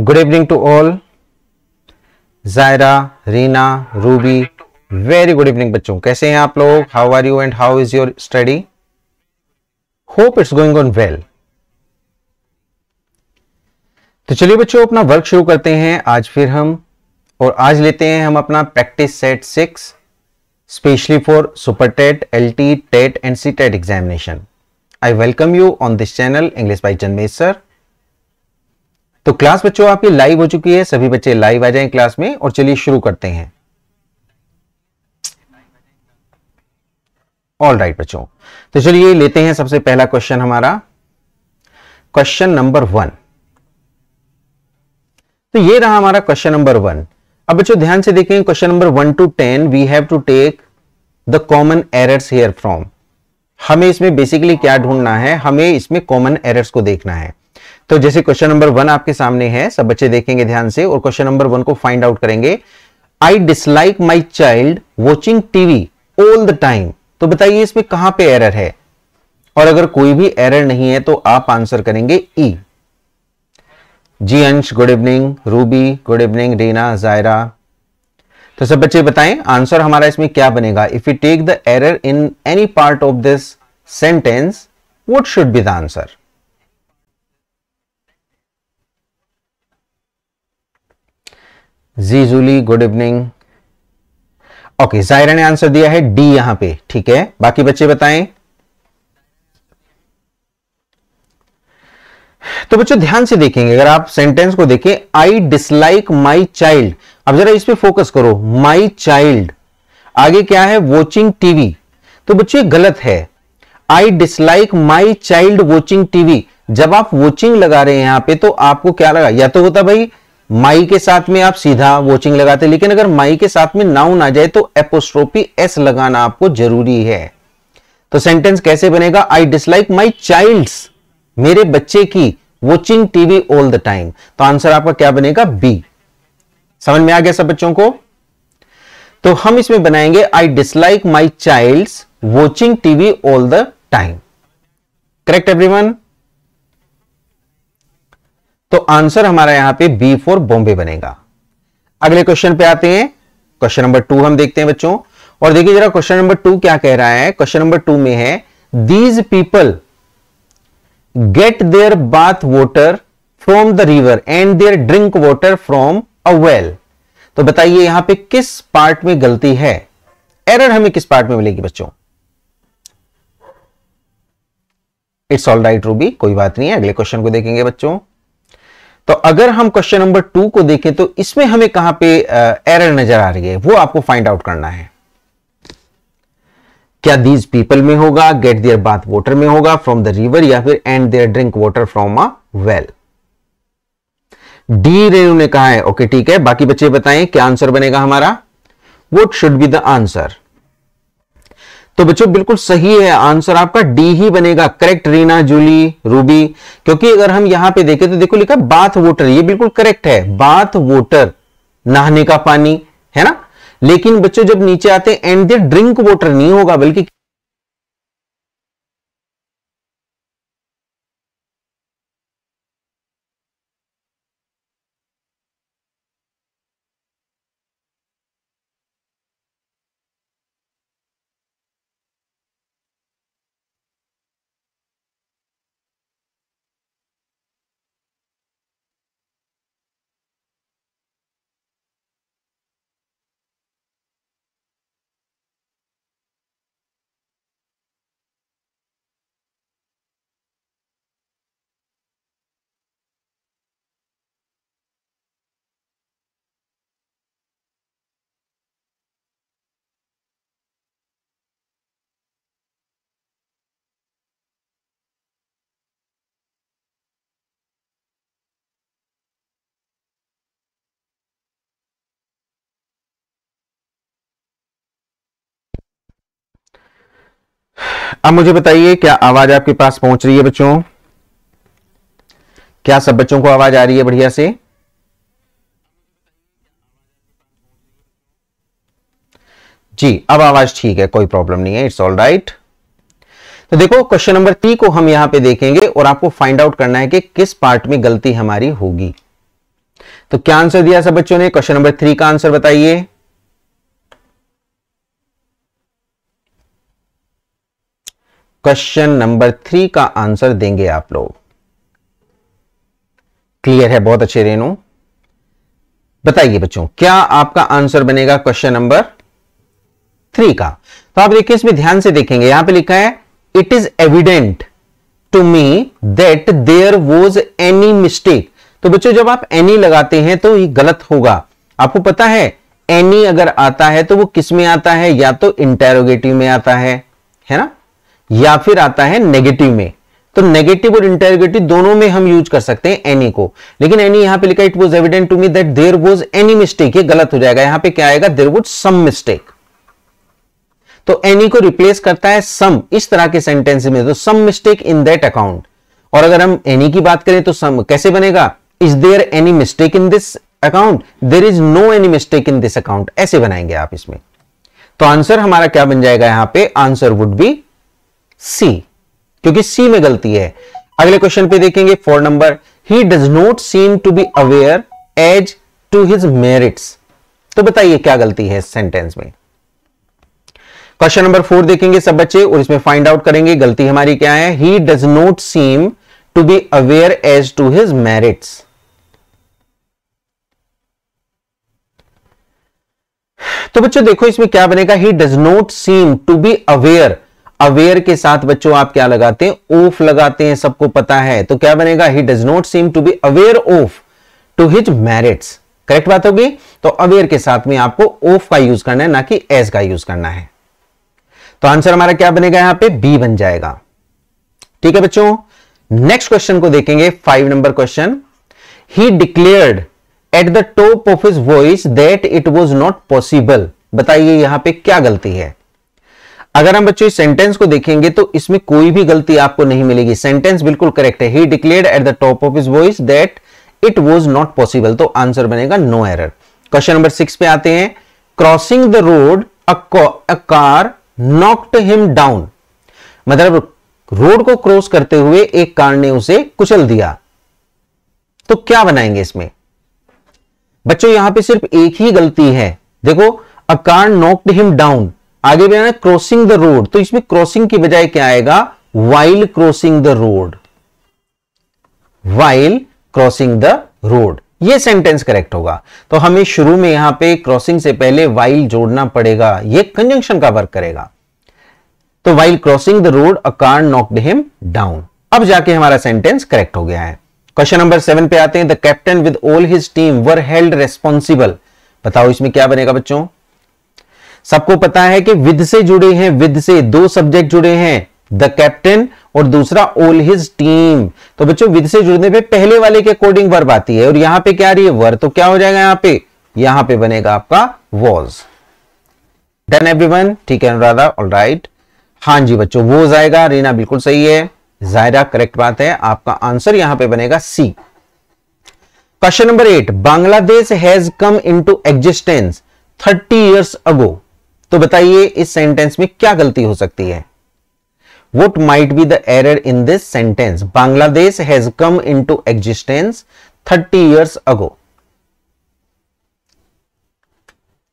Good evening to all Zaira Reena Ruby very good evening बच्चों कैसे हैं आप लोग how are you and how is your study hope it's going on well तो चलिए बच्चों अपना वर्क शुरू करते हैं आज फिर हम और आज लेते हैं हम अपना practice set six specially for super TET L T TET and C TET examination I welcome you on this channel English by Chandesh sir तो क्लास बच्चों आपकी लाइव हो चुकी है सभी बच्चे लाइव आ जाएं क्लास में और चलिए शुरू करते हैं ऑल राइट बच्चों तो चलिए लेते हैं सबसे पहला क्वेश्चन हमारा क्वेश्चन नंबर वन तो ये रहा हमारा क्वेश्चन नंबर वन अब बच्चों ध्यान से देखें question number one to ten we have to take the common errors here from हमें इसमें बेसिकली क्या ढूंढना है हमें इसमें कॉमन एरर्स को देखना है तो जैसे क्वेश्चन नंबर वन आपके सामने है सब बच्चे देखेंगे ध्यान से और क्वेश्चन नंबर वन को फाइंड आउट करेंगे I dislike my child watching TV all the time तो बताइए इसमें कहां पे एरर है और अगर कोई भी एरर नहीं है तो आप आंसर करेंगे ई e. जी Ansh good evening Ruby good evening Reena Zaira तो सब बच्चे बताएं आंसर हमारा इसमें क्या बनेगा if you take the error in any part of this sentence what should be the answer जी Julie good evening okay Zaira ने आंसर दिया है डी यहां पे ठीक है बाकी बच्चे बताएं तो बच्चों ध्यान से देखेंगे अगर आप सेंटेंस को देखें आई डिसलाइक माई चाइल्ड अब जरा इस पे फोकस करो माई चाइल्ड आगे क्या है वॉचिंग टीवी तो बच्चों गलत है I dislike my child watching TV जब आप वॉचिंग लगा रहे हैं यहां पे तो आपको क्या लगा या तो होता भाई माई के साथ में आप सीधा वॉचिंग लगाते लेकिन अगर माई के साथ में नाउन आ जाए तो एपोस्ट्रोपी एस लगाना आपको जरूरी है तो सेंटेंस कैसे बनेगा आई डिसलाइक माई चाइल्ड मेरे बच्चे की watching TV all the time तो आंसर आपका क्या बनेगा बी समझ में आ गया सब बच्चों को तो हम इसमें बनाएंगे I dislike my child watching TV all the time correct everyone तो आंसर हमारा यहां पे बी फोर बॉम्बे बनेगा अगले क्वेश्चन पे आते हैं क्वेश्चन नंबर टू हम देखते हैं बच्चों और देखिए जरा क्वेश्चन नंबर टू क्या कह रहा है क्वेश्चन नंबर टू में है these people get their bath water from the river and their drink water from a well तो बताइए यहां पे किस पार्ट में गलती है एरर हमें किस पार्ट में मिलेगी बच्चों इट्स ऑल राइट रूबी कोई बात नहीं है अगले क्वेश्चन को देखेंगे बच्चों तो अगर हम क्वेश्चन नंबर टू को देखें तो इसमें हमें कहां पे एरर नजर आ रही है वो आपको फाइंड आउट करना है क्या दीज पीपल में होगा गेट देयर बाथ वाटर में होगा फ्रॉम द रिवर या फिर and their drink water from a well D Renu ने कहा है ओके ठीक है बाकी बच्चे बताएं क्या आंसर बनेगा हमारा what should be the answer तो बच्चों बिल्कुल सही है आंसर आपका डी ही बनेगा करेक्ट रीना जूली रूबी क्योंकि अगर हम यहां पे देखें तो देखो लिखा बाथ वोटर ये बिल्कुल करेक्ट है बाथ वोटर नहाने का पानी है ना लेकिन बच्चों जब नीचे आते एंड दे ड्रिंक वोटर नहीं होगा बल्कि अब मुझे बताइए क्या आवाज आपके पास पहुंच रही है बच्चों क्या सब बच्चों को आवाज आ रही है बढ़िया से जी अब आवाज ठीक है कोई प्रॉब्लम नहीं है इट्स ऑल राइट तो देखो क्वेश्चन नंबर थ्री को हम यहां पे देखेंगे और आपको फाइंड आउट करना है कि किस पार्ट में गलती हमारी होगी तो क्या आंसर दिया सब बच्चों ने क्वेश्चन नंबर थ्री का आंसर बताइए क्वेश्चन नंबर थ्री का आंसर देंगे आप लोग क्लियर है बहुत अच्छे रेनू बताइए बच्चों क्या आपका आंसर बनेगा क्वेश्चन नंबर थ्री का तो आप देखिए इसमें ध्यान से देखेंगे यहां पे लिखा है it is evident to me that there was any mistake तो बच्चों जब आप एनी लगाते हैं तो ये गलत होगा आपको पता है एनी अगर आता है तो वो किस में आता है या तो इंटेरोगेटिव में आता है है ना या फिर आता है नेगेटिव में तो नेगेटिव और इंटेरोगेटिव दोनों में हम यूज कर सकते हैं एनी को लेकिन एनी यहां पे लिखा it was evident to me that there was any mistake ये गलत हो जाएगा यहां पे क्या आएगा देर वुड सम मिस्टेक तो एनी को रिप्लेस करता है सम इस तरह के सेंटेंस में तो some mistake in that account और अगर हम एनी की बात करें तो सम कैसे बनेगा is there any mistake in this account there is no any mistake in this account ऐसे बनाएंगे आप इसमें तो आंसर हमारा क्या बन जाएगा यहां पे आंसर वुड बी सी क्योंकि सी में गलती है अगले क्वेश्चन पे देखेंगे four number he does not seem to be aware as to his merits तो बताइए क्या गलती है सेंटेंस में क्वेश्चन नंबर फोर देखेंगे सब बच्चे और इसमें फाइंड आउट करेंगे गलती हमारी क्या है he does not seem to be aware as to his merits तो बच्चों देखो इसमें क्या बनेगा he does not seem to be aware aware के साथ बच्चों आप क्या लगाते हैं ओफ लगाते हैं सबको पता है तो क्या बनेगा he does not seem to be aware of to his merits correct बात होगी तो अवेयर के साथ में आपको ऑफ का यूज करना है ना कि एस का यूज करना है तो आंसर हमारा क्या बनेगा यहां पे बी बन जाएगा ठीक है बच्चों नेक्स्ट क्वेश्चन को देखेंगे five number question he declared at the top of his voice that it was not possible बताइए यहां पे क्या गलती है अगर हम बच्चों इस सेंटेंस को देखेंगे तो इसमें कोई भी गलती आपको नहीं मिलेगी सेंटेंस बिल्कुल करेक्ट है he declare at the top of his voice that it was not possible तो आंसर बनेगा no error question number six पे आते हैं crossing the road a car knocked him down मतलब रोड को क्रॉस करते हुए एक कार ने उसे कुचल दिया तो क्या बनाएंगे इसमें बच्चों यहां पे सिर्फ एक ही गलती है देखो a car knocked him down आगे भी आना क्रॉसिंग द रोड तो इसमें क्रॉसिंग की बजाय क्या आएगा while crossing the road while crossing the road ये सेंटेंस करेक्ट होगा तो हमें शुरू में यहां पे क्रॉसिंग से पहले वाइल जोड़ना पड़ेगा ये कंजंक्शन का वर्क करेगा तो while crossing the road a car knocked him down अब जाके हमारा सेंटेंस करेक्ट हो गया है क्वेश्चन नंबर सेवन पे आते हैं the captain with all his team were held responsible बताओ इसमें क्या बनेगा बच्चों सबको पता है कि विद से जुड़े हैं विद से दो सब्जेक्ट जुड़े हैं द कैप्टन और दूसरा ओल हिज टीम तो बच्चों विद से जुड़ने पे पहले वाले के अकॉर्डिंग वर्ब आती है और यहां पे क्या आ रही है वर तो क्या हो जाएगा यहां पे यहां पे बनेगा आपका वॉज डन एवरीवन ठीक है अनुराधा ऑल राइट हां जी बच्चों वो जाएगा रीना बिल्कुल सही है जायरा करेक्ट बात है आपका आंसर यहां पर बनेगा C question number eight Bangladesh has come into existence thirty years ago तो बताइए इस सेंटेंस में क्या गलती हो सकती है what might be the error in this sentence Bangladesh has come into existence thirty years ago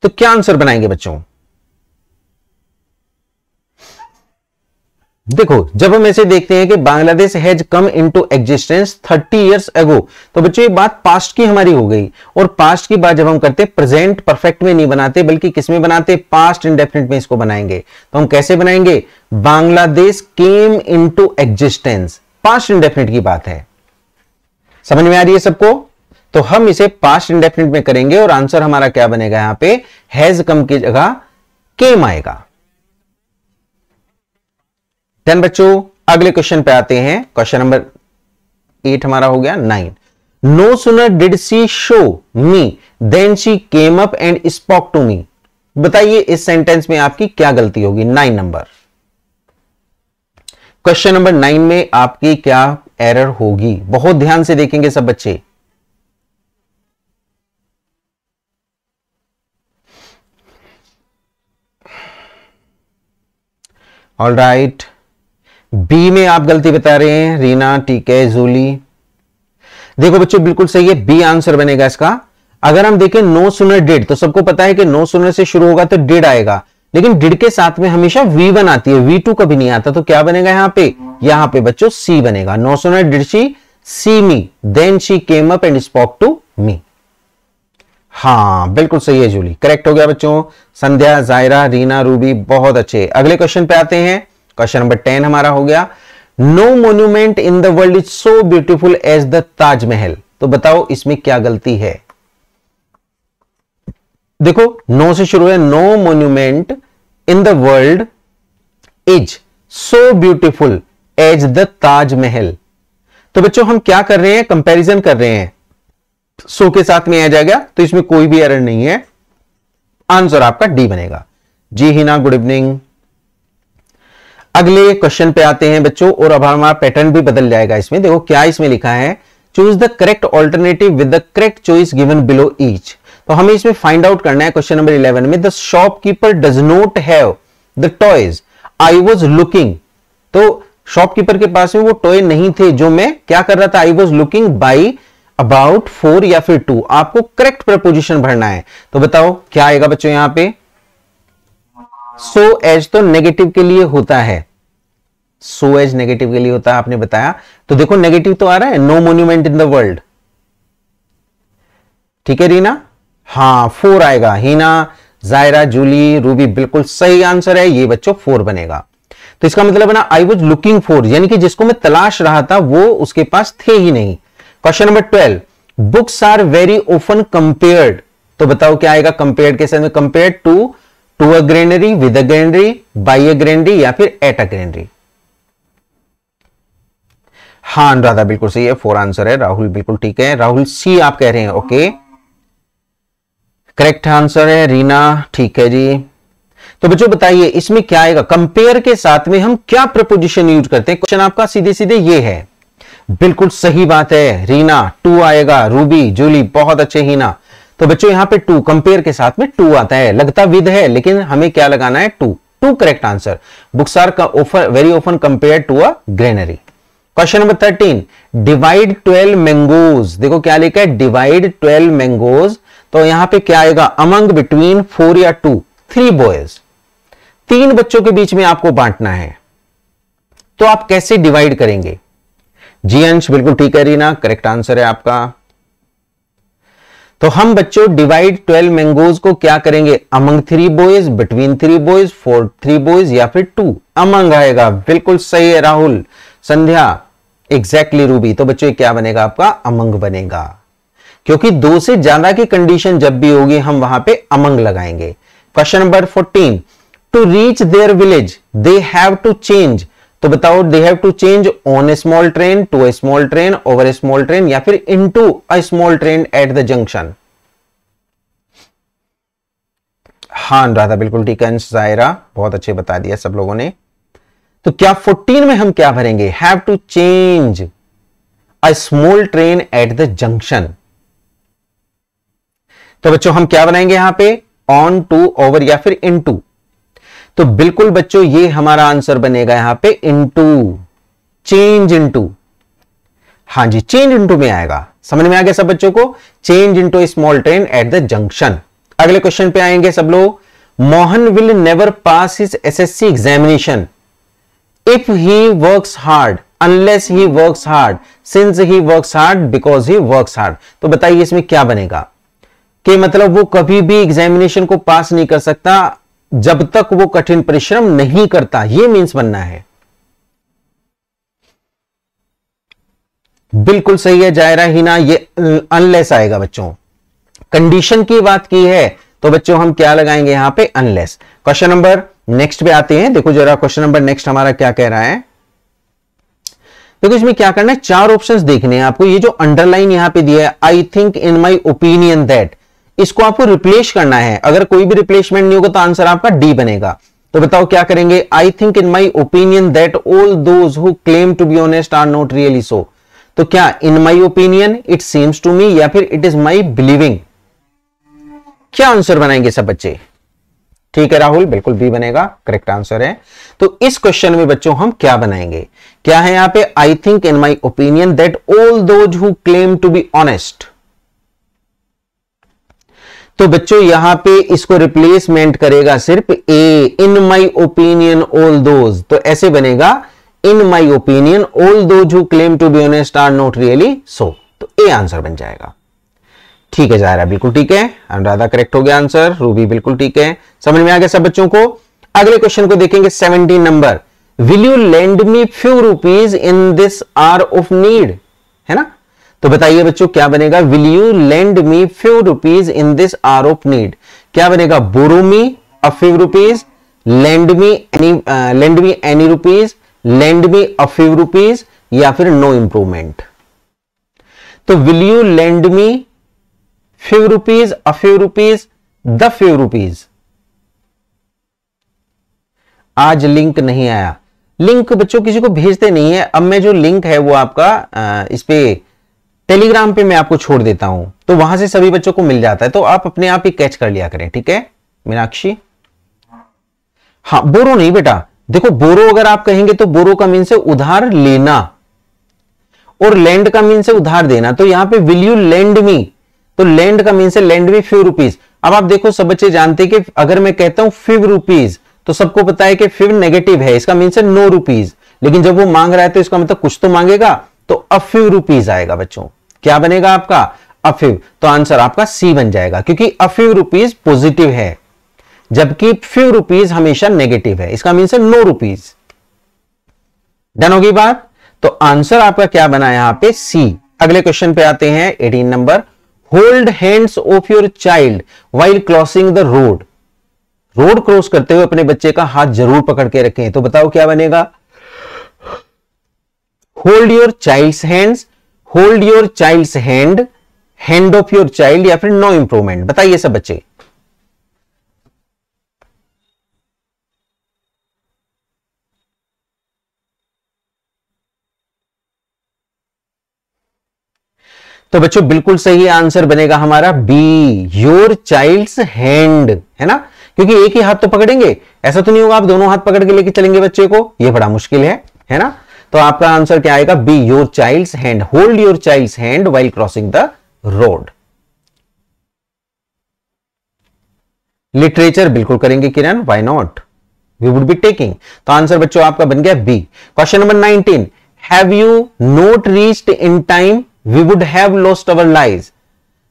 तो क्या आंसर बनाएंगे बच्चों देखो जब हम ऐसे देखते हैं कि Bangladesh has come into existence 30 years ago तो बच्चों ये बात पास्ट की हमारी हो गई और पास्ट की बात जब हम करते प्रेजेंट परफेक्ट में नहीं बनाते बल्कि किस में बनाते पास्ट इंडेफिनेट में इसको बनाएंगे तो हम कैसे बनाएंगे Bangladesh came into existence past indefinite की बात है समझ में आ रही है सबको तो हम इसे पास्ट इंडेफिनेट में करेंगे और आंसर हमारा क्या बनेगा यहां पे हैज कम की जगह केम आएगा देन बच्चों अगले क्वेश्चन पे आते हैं क्वेश्चन नंबर एट हमारा हो गया nine no sooner did she show me then she came up and spoke to me बताइए इस सेंटेंस में आपकी क्या गलती होगी nine number question number nine में आपकी क्या एरर होगी बहुत ध्यान से देखेंगे सब बच्चे ऑल राइट right. बी में आप गलती बता रहे हैं रीना टीके जूली देखो बच्चों बिल्कुल सही है बी आंसर बनेगा इसका अगर हम देखें नो सुनर डिड तो सबको पता है कि नो सुनर से शुरू होगा तो डिड आएगा लेकिन डिड के साथ में हमेशा वी वन आती है वी टू कभी नहीं आता तो क्या बनेगा यहां पे यहां पे बच्चों सी बनेगा no sooner did she see me then she came up and spoke to me हाँ बिल्कुल सही है जूली करेक्ट हो गया बच्चों संध्या जायरा रीना रूबी बहुत अच्छे अगले क्वेश्चन पे आते हैं क्वेश्चन नंबर टेन हमारा हो गया no monument in the world is so beautiful as the Taj Mahal तो बताओ इसमें क्या गलती है देखो नो से शुरू है no monument in the world is so beautiful as the Taj Mahal तो बच्चों हम क्या कर रहे हैं कंपैरिजन कर रहे हैं सो के साथ में आ जाएगा तो इसमें कोई भी एरर नहीं है आंसर आपका डी बनेगा जी हिना गुड इवनिंग अगले क्वेश्चन पे आते हैं बच्चों और अब हमारा पैटर्न भी बदल जाएगा इसमें देखो क्या इसमें लिखा है choose the correct alternative with the correct choice given below each तो हमें इसमें फाइंड आउट करना है क्वेश्चन नंबर इलेवन में the shopkeeper does not have the toys I was looking तो शॉपकीपर के पास में वो टॉय नहीं थे जो मैं क्या कर रहा था I was looking by about for या फिर टू आपको करेक्ट प्रपोजिशन भरना है तो बताओ क्या आएगा बच्चों यहां पे सो so एज तो नेगेटिव के लिए होता है सो एज नेगेटिव के लिए होता है आपने बताया तो देखो नेगेटिव तो आ रहा है no monument in the world ठीक है रीना हाँ फोर आएगा हीना जायरा जूली रूबी बिल्कुल सही आंसर है ये बच्चों फोर बनेगा तो इसका मतलब है ना आई वॉज लुकिंग फोर यानी कि जिसको मैं तलाश रहा था वो उसके पास थे ही नहीं question number twelve books are very often compared तो बताओ क्या आएगा कंपेयर्ड के साथ में compared to to a granary with a granary by a granary या फिर एट अ ग्रेनरी हाँ अनुराधा बिल्कुल सही है फोर आंसर है राहुल बिल्कुल ठीक है राहुल सी आप कह रहे हैं ओके करेक्ट आंसर है रीना ठीक है जी तो बच्चों बताइए इसमें क्या आएगा कंपेयर के साथ में हम क्या प्रपोजिशन यूज करते हैं क्वेश्चन आपका सीधे सीधे ये है बिल्कुल सही बात है रीना टू आएगा रूबी जूली बहुत अच्छे हीना तो बच्चों यहां पे टू कंपेयर के साथ में टू आता है लगता विद है लेकिन हमें क्या लगाना है to to correct answer books are offer very often compare to a granary question number thirteen divide twelve mangoes देखो क्या लिखा है डिवाइड ट्वेल्व मैंगोज तो यहां पे क्या आएगा अमंग बिटवीन फोर या टू थ्री बॉयज तीन बच्चों के बीच में आपको बांटना है तो आप कैसे डिवाइड करेंगे जी अंश बिल्कुल ठीक है रीना करेक्ट आंसर है आपका तो हम बच्चों डिवाइड ट्वेल्व मैंगोज को क्या करेंगे among three boys between three boys for three boys या फिर टू अमंग आएगा बिल्कुल सही है Rahul Sandhya exactly exactly Ruby तो बच्चों क्या बनेगा आपका अमंग बनेगा क्योंकि दो से ज्यादा की कंडीशन जब भी होगी हम वहां पे अमंग लगाएंगे question number fourteen to reach their village they have to change तो बताओ they have to change on a small train to a small train over a small train या फिर into a small train at the junction हाँ राधा बिल्कुल ठीक है जायरा बहुत अच्छे बता दिया सब लोगों ने तो क्या 14 में हम क्या भरेंगे have to change a small train at the junction तो बच्चों हम क्या बनाएंगे यहां पे ऑन टू ओवर या फिर इन टू तो बिल्कुल बच्चों ये हमारा आंसर बनेगा यहां पे इनटू चेंज इनटू हां जी चेंज इनटू में आएगा समझ में आ गया सब बच्चों को change into small train at the junction अगले क्वेश्चन पे आएंगे सब लोग Mohan will never pass his SSC examination if he works hard unless he works hard since he work hard because he work hard तो बताइए इसमें क्या बनेगा कि मतलब वो कभी भी एग्जामिनेशन को पास नहीं कर सकता जब तक वो कठिन परिश्रम नहीं करता ये मीन्स बनना है बिल्कुल सही है जायरा हिना ये अनलेस आएगा बच्चों कंडीशन की बात की है तो बच्चों हम क्या लगाएंगे यहां पे अनलेस क्वेश्चन नंबर नेक्स्ट पे आते हैं देखो जरा क्वेश्चन नंबर नेक्स्ट हमारा क्या कह रहा है देखो इसमें क्या करना है चार ऑप्शंस देखने हैं आपको ये जो अंडरलाइन यहां पे दिया है I think in my opinion that इसको आपको रिप्लेस करना है अगर कोई भी रिप्लेसमेंट नहीं होगा तो आंसर आपका डी बनेगा तो बताओ क्या करेंगे I think in my opinion that all those who claim to be honest are not really so तो क्या in my opinion it seems to me या फिर इट इज माई बिलीविंग क्या आंसर बनाएंगे सब बच्चे ठीक है राहुल बिल्कुल बी बनेगा करेक्ट आंसर है तो इस क्वेश्चन में बच्चों हम क्या बनाएंगे क्या है यहां पे I think in my opinion that all those who claim to be honest तो बच्चों यहां पे इसको रिप्लेसमेंट करेगा सिर्फ A in my opinion all those तो ऐसे बनेगा in my opinion all those who claim to be honest are not really so तो ए आंसर बन जाएगा ठीक है रहा बिल्कुल ठीक है अनुराधा करेक्ट हो गया आंसर रूबी बिल्कुल ठीक है समझ में आ गया सब बच्चों को अगले क्वेश्चन को देखेंगे seventeen number will you lend me few rupees in this hour of need है ना तो बताइए बच्चों क्या बनेगा will you lend me few rupees in this hour of need क्या बनेगा borrow me a few rupees lend me any lend me any rupees lend me a few rupees या फिर नो इंप्रूवमेंट तो will you lend me few rupees a few rupees the few rupees आज link नहीं आया link बच्चों किसी को भेजते नहीं है अब मैं जो लिंक है वो आपका आ, uh, इस पर टेलीग्राम पे मैं आपको छोड़ देता हूं तो वहां से सभी बच्चों को मिल जाता है तो आप अपने आप ही कैच कर लिया करें ठीक है मीनाक्षी हाँ बोरो नहीं बेटा देखो बोरो अगर आप कहेंगे तो बोरो का मीन से उधार लेना और लैंड का मीन से उधार देना तो यहां पे विल यू लैंड मी तो लैंड का मीन से लैंड मी फ्यू रुपीज अब आप देखो सब बच्चे जानते कि अगर मैं कहता हूं फिव रुपीज तो सबको पता है कि फिव नेगेटिव है इसका मीन से नो रुपीज लेकिन जब वो मांग रहा है तो इसका मतलब कुछ तो मांगेगा तो अफिव रुपीज आएगा बच्चों क्या बनेगा आपका अफिव तो आंसर आपका सी बन जाएगा क्योंकि अफिव रुपीज पॉजिटिव है जबकि फ्यू रुपीज हमेशा नेगेटिव है इसका मीन नो रुपीज डन होगी बात तो आंसर आपका क्या बना यहां पे सी अगले क्वेश्चन पे आते हैं eighteen number hold hands of your child while crossing the road road cross करते हुए अपने बच्चे का हाथ जरूर पकड़ के रखें तो बताओ क्या बनेगा hold your child's hands hold your child's hand hand of your child या फिर नो इंप्रूवमेंट बताइए सब बच्चे तो बच्चों बिल्कुल सही आंसर बनेगा हमारा बी योर चाइल्ड्स हैंड है ना क्योंकि एक ही हाथ तो पकड़ेंगे ऐसा तो नहीं होगा आप दोनों हाथ पकड़ के लेके चलेंगे बच्चे को यह बड़ा मुश्किल है है ना तो आपका आंसर क्या आएगा B your child hand hold your child hand while crossing the road literature बिल्कुल करेंगे Kiran why not we would be taking तो आंसर बच्चों आपका बन गया B question number nineteen have you not reached in time we would have lost our lies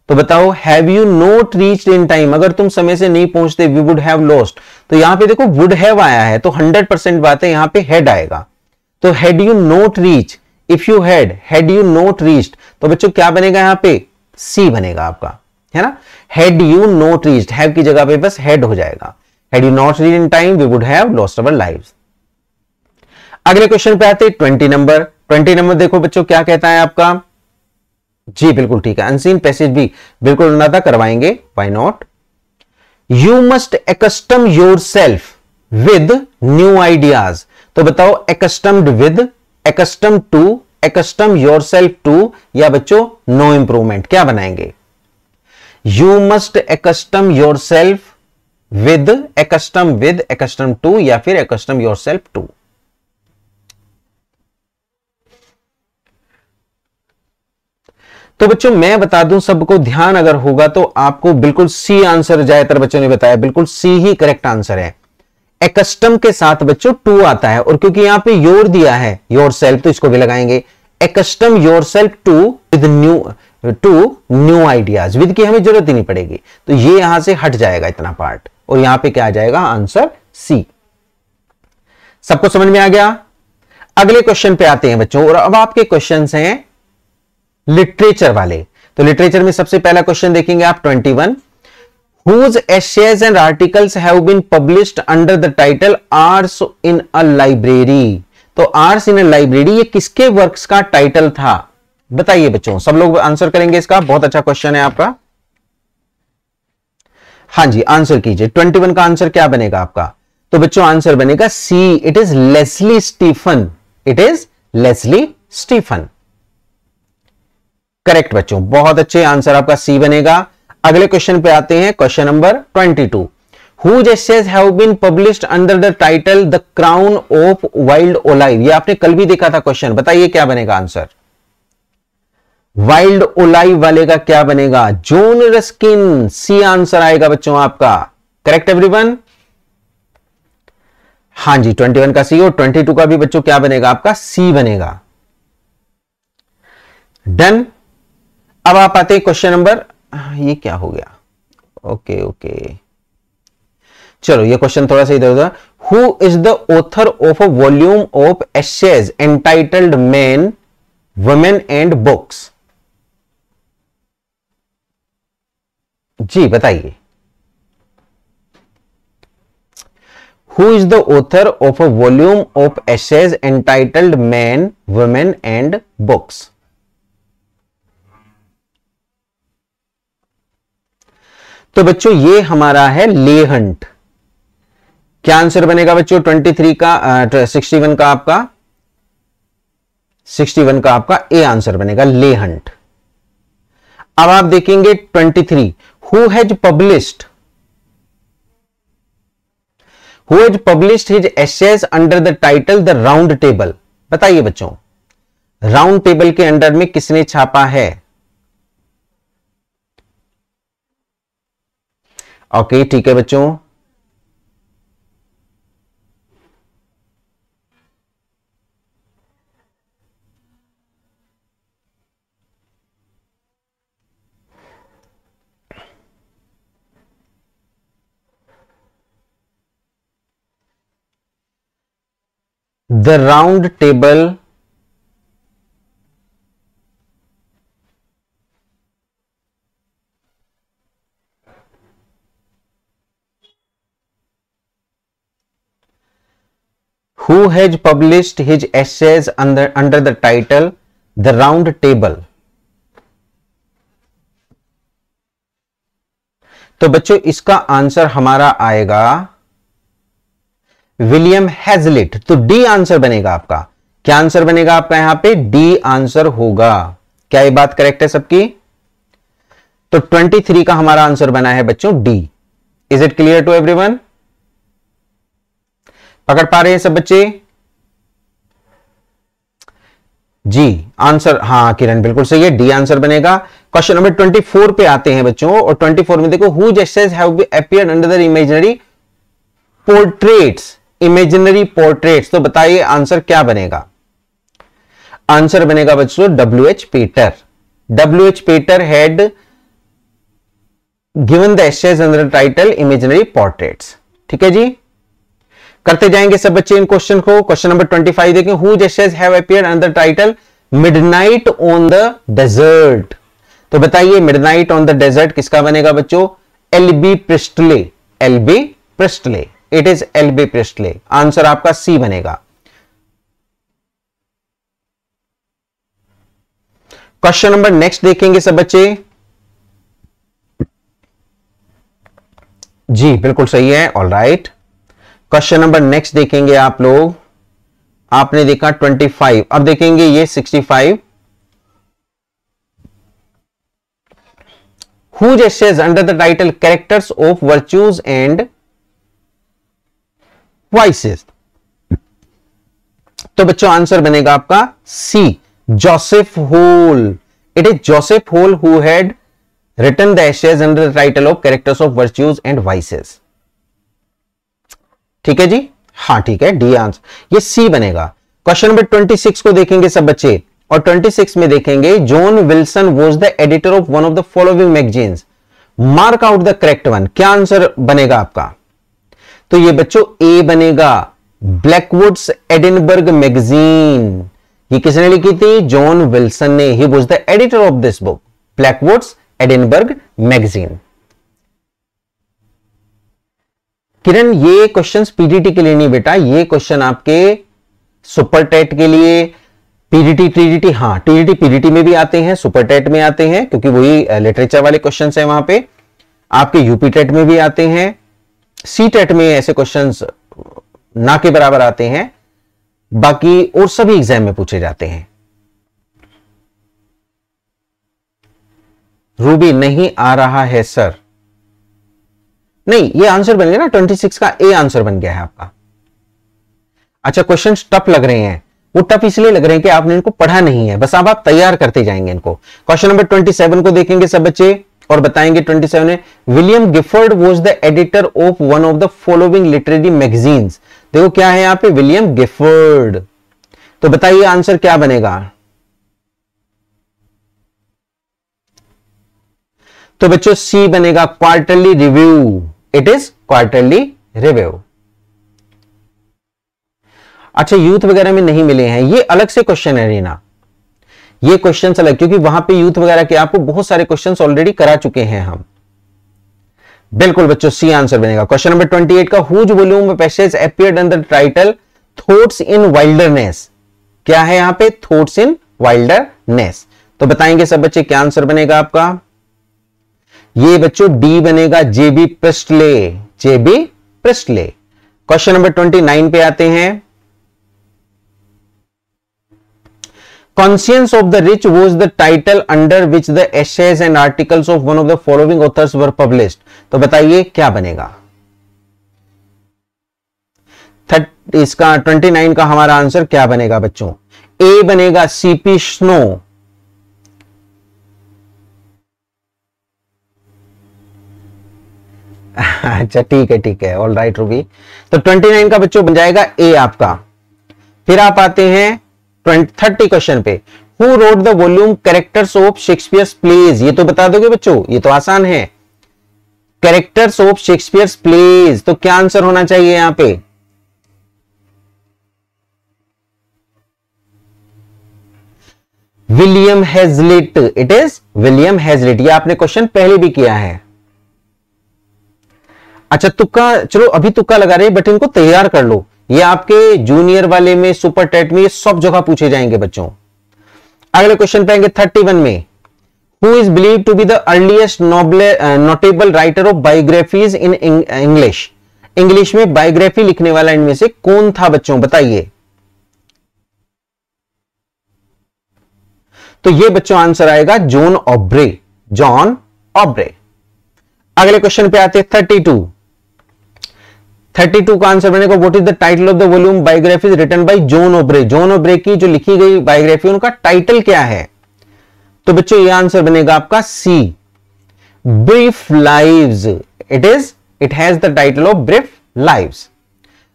तो बताओ have you not reached in time अगर तुम समय से नहीं पहुंचते वी वुड हैव लॉस्ट तो यहां पे देखो वुड हैव आया है तो 100 परसेंट बात है यहां पे हेड आएगा तो had you not reach if you had had you not reach तो बच्चों क्या बनेगा यहां पे सी बनेगा आपका है ना had you not reach have की जगह पे बस हेड हो जाएगा had you not reach in time we would have lost our lives अगले क्वेश्चन पे आते ट्वेंटी नंबर ट्वेंटी नंबर देखो बच्चों क्या कहता है आपका जी बिल्कुल ठीक है अनसीन पैसेज भी बिल्कुल अनुराधा करवाएंगे why not you must accustom yourself with new ideas तो बताओ accustomed with accustom to accustom yourself to या बच्चों नो इंप्रूवमेंट क्या बनाएंगे you must accustom yourself with accustom with accustom to या फिर एकस्टम योर सेल्फ टू तो बच्चों मैं बता दूं सबको ध्यान अगर होगा तो आपको बिल्कुल सी आंसर ज्यादातर बच्चों ने बताया बिल्कुल सी ही करेक्ट आंसर है एकस्टम के साथ बच्चों टू आता है और क्योंकि यहां पे योर दिया है योर सेल्फ तो इसको भी लगाएंगे accustom yourself to with new to new ideas with की हमें जरूरत ही नहीं पड़ेगी तो ये यहां से हट जाएगा इतना पार्ट और यहां पे क्या आ जाएगा आंसर सी सबको समझ में आ गया अगले क्वेश्चन पे आते हैं बच्चों और अब आपके क्वेश्चन हैं लिटरेचर वाले तो लिटरेचर में सबसे पहला क्वेश्चन देखेंगे आप twenty one whose essays and articles have been published under the title Arts in a Library. तो आर्स in a Library ये किसके वर्क का टाइटल था बताइए बच्चों सब लोग आंसर करेंगे इसका बहुत अच्छा क्वेश्चन है आपका हाँ जी आंसर कीजिए ट्वेंटी वन का आंसर क्या बनेगा आपका तो बच्चों आंसर बनेगा C it is Leslie Stephen it is Leslie Stephen correct बच्चों बहुत अच्छे आंसर आपका सी बनेगा अगले क्वेश्चन पे आते हैं क्वेश्चन नंबर 22 टू जस्टिस have been published under the title the crown of wild olive ये आपने कल भी देखा था क्वेश्चन बताइए क्या बनेगा आंसर वाइल्ड ओलाइव वाले का क्या बनेगा जोन रस्किन सी आंसर आएगा बच्चों आपका करेक्ट एवरीवन हां जी 21 का सी और 22 का भी बच्चों क्या बनेगा आपका सी बनेगा डन अब आप आते हैं क्वेश्चन नंबर ये क्या हो गया ओके ओके चलो ये क्वेश्चन थोड़ा सा इधर उधर who is the author of a volume of essays entitled man women and books जी बताइए who is the author of a volume of essays entitled man women and books तो बच्चों ये हमारा है लेहंट क्या आंसर बनेगा बच्चों 23 का सिक्सटी वन का आपका 61 का आपका ए आंसर बनेगा लेहंट अब आप देखेंगे 23 who has published who has published his essays under the title the round table बताइए बच्चों राउंड टेबल के अंडर में किसने छापा है ओके ठीक है बच्चों the round table who has published his essays under, under the title The Round Table. तो बच्चों इसका आंसर हमारा आएगा विलियम हैजलिट तो डी आंसर बनेगा आपका क्या आंसर बनेगा आपका यहां पे डी आंसर होगा क्या ये बात करेक्ट है सबकी तो 23 का हमारा आंसर बना है बच्चों D is it clear to everyone पकड़ पा रहे हैं सब बच्चे जी आंसर हाँ किरण बिल्कुल सही है डी आंसर बनेगा क्वेश्चन नंबर 24 पे आते हैं बच्चों और 24 में देखो हु जस्टिस have appeared under the imaginary portraits imaginary portraits तो बताइए आंसर क्या बनेगा आंसर बनेगा बच्चों W H Peter W H Peter had given the essays under title imaginary portraits ठीक है जी करते जाएंगे सब बच्चे इन क्वेश्चन को क्वेश्चन नंबर ट्वेंटी फाइव देखें whose essays have appeared under title midnight on the desert तो बताइए मिडनाइट ऑन द डेजर्ट किसका बनेगा बच्चों L B Priestley L B Priestley it is L B Priestley answer आपका C बनेगा question number next देखेंगे सब बच्चे जी बिल्कुल सही है all right right. Question number next देखेंगे आप लोग आपने देखा 25 अब देखेंगे ये 65 whose essays under the title characters of virtues and vices तो बच्चों आंसर बनेगा आपका C Joseph Hall it is Joseph Hall who had written the essays under the title of characters of virtues and vices ठीक है जी हाँ ठीक है D answer ये सी बनेगा क्वेश्चन नंबर ट्वेंटी सिक्स को देखेंगे सब बच्चे और ट्वेंटी सिक्स में देखेंगे John Wilson was the editor of one of the following magazines mark out the correct one क्या आंसर बनेगा आपका तो ये बच्चों ए बनेगा ब्लैकवुड्स एडिनबर्ग मैगजीन ये किसने लिखी थी जॉन विल्सन ने he was the editor of this book Blackwood's Edinburgh magazine Kiran ये क्वेश्चन पीडीटी के लिए नहीं बेटा ये क्वेश्चन आपके सुपर टेट के लिए पीडीटी टीडीटी हाँ टीडीटी पीडीटी में भी आते हैं सुपर टेट में आते हैं क्योंकि वही लिटरेचर वाले क्वेश्चन है वहां पे आपके यूपी टेट में भी आते हैं सी टेट में ऐसे क्वेश्चन ना के बराबर आते हैं बाकी और सभी एग्जाम में पूछे जाते हैं रूबी नहीं आ रहा है सर नहीं ये आंसर बन गया ना ट्वेंटी सिक्स का ए आंसर बन गया है आपका अच्छा क्वेश्चन टफ लग रहे हैं वो टफ इसलिए लग रहे हैं कि आपने इनको पढ़ा नहीं है बस अब आप तैयार करते जाएंगे इनको क्वेश्चन नंबर ट्वेंटी सेवन को देखेंगे सब बच्चे और बताएंगे twenty seven William Gifford was the editor of one of the following literary magazine देखो क्या है यहां पे विलियम गिफर्ड तो बताइए आंसर क्या बनेगा तो बच्चों सी बनेगा quarterly review it is quarterly review अच्छा यूथ वगैरह में नहीं मिले हैं ये अलग से क्वेश्चन है रीना ये क्वेश्चन अलग क्योंकि वहां पे यूथ वगैरह के आपको बहुत सारे क्वेश्चन ऑलरेडी करा चुके हैं हम बिल्कुल बच्चों सी आंसर बनेगा क्वेश्चन नंबर ट्वेंटी एट का whose volume passage assets under title thoughts in wilderness क्या है यहां पे थॉट्स इन वाइल्डरनेस तो बताएंगे सब बच्चे क्या आंसर बनेगा आपका ये बच्चों डी बनेगा J B Priestley J B Priestley question number twenty nine पे आते हैं conscience of the rich was the title under which the essays and articles of one of the following authors were published तो बताइए क्या बनेगा इसका ट्वेंटी नाइन का हमारा आंसर क्या बनेगा बच्चों ए बनेगा सीपी स्नो अच्छा ठीक है ठीक है ऑल राइट रूबी तो 29 का बच्चों बन जाएगा ए आपका फिर आप आते हैं थर्टी क्वेश्चन पे who wrote the volume characters of Shakespeare's plays ये तो बता दोगे बच्चों ये तो आसान है कैरेक्टर्स ऑफ शेक्सपियर्स प्लेज तो क्या आंसर होना चाहिए यहां पे William Hazlitt it is William Hazlitt ये आपने क्वेश्चन पहले भी किया है अच्छा तुक्का चलो अभी तुक्का लगा रहे बट इनको तैयार कर लो ये आपके जूनियर वाले में सुपर टेट में ये सब जगह पूछे जाएंगे बच्चों अगले क्वेश्चन पे आएंगे थर्टी वन में who is believe to be the earliest notable writer of biographies in English English में बायोग्राफी लिखने वाला इनमें से कौन था बच्चों बताइए तो ये बच्चों आंसर आएगा जॉन ऑब्रे जॉन ऑब्रे अगले क्वेश्चन पे आते हैं थर्टी टू थर्टी टू का आंसर बनेगा what is the title of the volume biography is written John Aubrey John Aubrey की जो लिखी गई बायोग्राफी उनका टाइटल क्या है तो बच्चों ये आंसर बनेगा आपका C brief lives it is it has the title of brief lives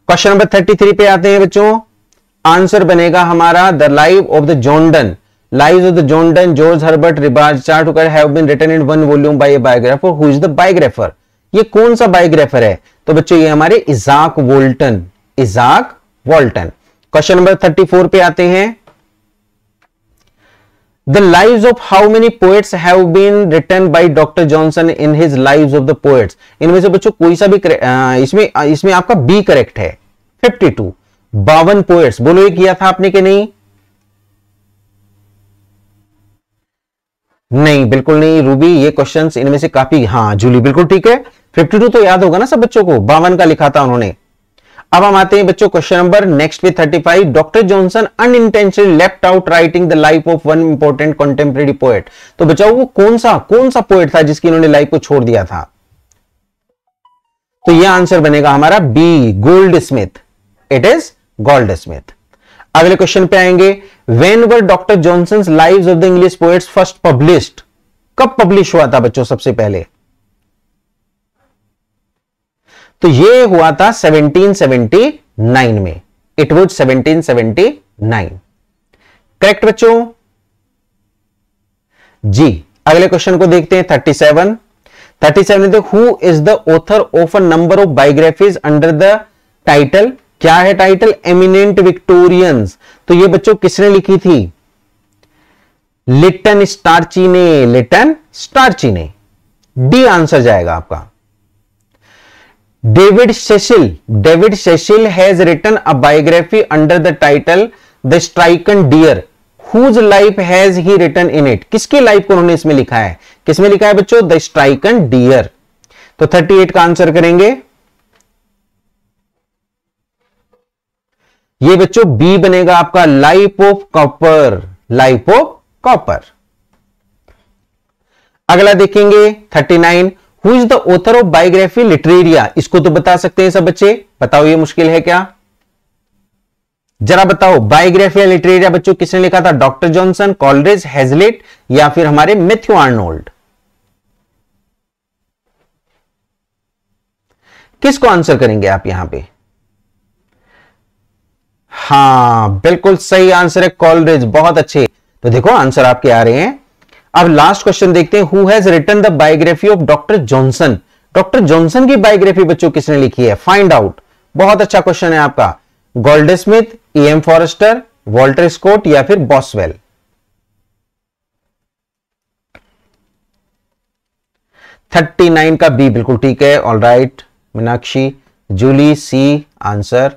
question number thirty three पे आते हैं बच्चों आंसर बनेगा हमारा the live of the John Donne live of the John Donne George Herbert रिबार्ज charter have been have in one volume by volume by a biographer who ये कौन सा बायोग्राफर है तो बच्चों ये हमारे Izaak Walton Izaak Walton question number thirty four पे आते हैं the lives of how many poets have been written by doctor Johnson in his live of the poets इनमें से बच्चों कोई सा भी इसमें इसमें आपका बी करेक्ट है फिफ्टी टू बावन पोएट्स बोलो ये किया था आपने कि नहीं नहीं बिल्कुल नहीं रूबी ये क्वेश्चंस इनमें से काफी हाँ जूली बिल्कुल ठीक है 52 तो याद होगा ना सब बच्चों को बावन का लिखा था उन्होंने अब हम आते हैं बच्चों क्वेश्चन नंबर नेक्स्ट पे 35 doctor Johnson intention left out writing the life of one important contemporary poet तो बच्चों वो कौन सा कौन सा पोएट था जिसकी इन्होंने लाइफ को छोड़ दिया था तो यह आंसर बनेगा हमारा B Goldsmith it is Goldsmith अगले क्वेश्चन पे आएंगे when were doctor Johnson live of the English poets first published कब पब्लिश हुआ था बच्चों सबसे पहले तो ये हुआ था 1779 में इट वुड 1779 करेक्ट बच्चों जी अगले क्वेश्चन को देखते हैं 37 thirty seven who is the author of a number of biographies under the title क्या है टाइटल एमिनेंट विक्टोरियंस तो ये बच्चों किसने लिखी थी लिटन स्टार्ची ने लिटन स्टार्ची ने डी आंसर जाएगा आपका David Cecil David Cecil has written a biography under the title the stricken deer whose life has he written in it किसकी लाइफ को उन्होंने इसमें लिखा है किसमें लिखा है बच्चों द स्ट्राइकन डियर तो 38 का आंसर करेंगे ये बच्चों बी बनेगा आपका life of Cowper life of Cowper अगला देखेंगे thirty nine who is the author of biography Literaria इसको तो बता सकते हैं सब बच्चे बताओ ये मुश्किल है क्या जरा बताओ बायोग्राफी या लिटरेरिया बच्चों किसने लिखा था डॉक्टर जॉनसन कॉलरेज हेजलेट या फिर हमारे मिथ्यू आर्नोल्ड किसको आंसर करेंगे आप यहां पे हाँ बिल्कुल सही आंसर है कॉलरेज बहुत अच्छे तो देखो आंसर आपके आ रहे हैं अब लास्ट क्वेश्चन देखते हैं who has written the biography of doctor Johnson doctor Johnson की बायोग्राफी बच्चों किसने लिखी है फाइंड आउट बहुत अच्छा क्वेश्चन है आपका Goldsmith E M Forster Walter Scott या फिर बॉसवेल थर्टी नाइन का बी बिल्कुल ठीक है all right Meenakshi Julie C answer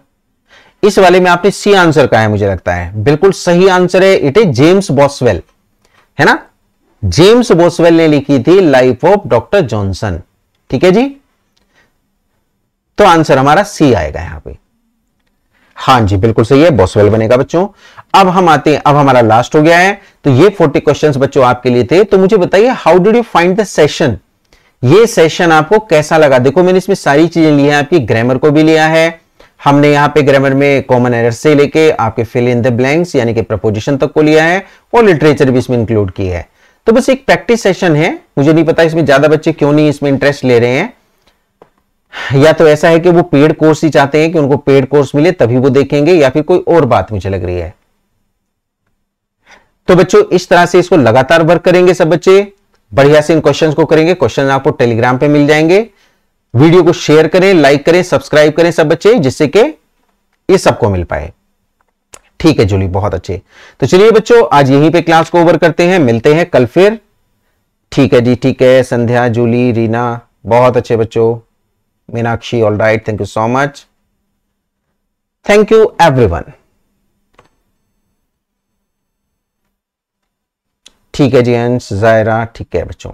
इस वाले में आपने सी आंसर कहा है मुझे लगता है बिल्कुल सही आंसर है इट इज जेम्स बॉसवेल है ना जेम्स बोसवेल ने लिखी थी लाइफ ऑफ डॉक्टर जॉनसन ठीक है जी तो आंसर हमारा सी आएगा यहां पे हां जी बिल्कुल सही है बॉसवेल बनेगा बच्चों अब हम आते हैं अब हमारा लास्ट हो गया है तो ये फोर्टी क्वेश्चंस बच्चों आपके लिए थे तो मुझे बताइए how did you find the session ये सेशन आपको कैसा लगा देखो मैंने इसमें सारी चीजें ली है आपकी ग्रामर को भी लिया है हमने यहाँ पे ग्रामर में कॉमन एरर से लेके आपके फिल इन द ब्लैंक्स यानी कि प्रपोजिशन तक को लिया है और लिटरेचर भी इसमें इंक्लूड किया है तो बस एक प्रैक्टिस सेशन है मुझे नहीं पता इसमें ज्यादा बच्चे क्यों नहीं इसमें इंटरेस्ट ले रहे हैं या तो ऐसा है कि वो पेड कोर्स ही चाहते हैं कि उनको पेड कोर्स मिले तभी वो देखेंगे या फिर कोई और बात मुझे लग रही है तो बच्चों इस तरह से इसको लगातार वर्क करेंगे सब बच्चे बढ़िया से इन क्वेश्चंस को करेंगे क्वेश्चन आपको टेलीग्राम पे मिल जाएंगे वीडियो को शेयर करें लाइक करें सब्सक्राइब करें सब बच्चे जिससे कि ये सबको मिल पाए ठीक है जूली बहुत अच्छे तो चलिए बच्चों आज यहीं पे क्लास को ओवर करते हैं मिलते हैं कल फिर ठीक है जी ठीक है संध्या जूली रीना बहुत अच्छे बच्चों Meenakshi all right thank you so much thank you everyone ठीक है जी अंश जायरा ठीक है बच्चों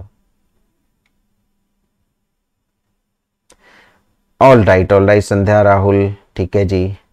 all right all right Sandhya Rahul ठीक है जी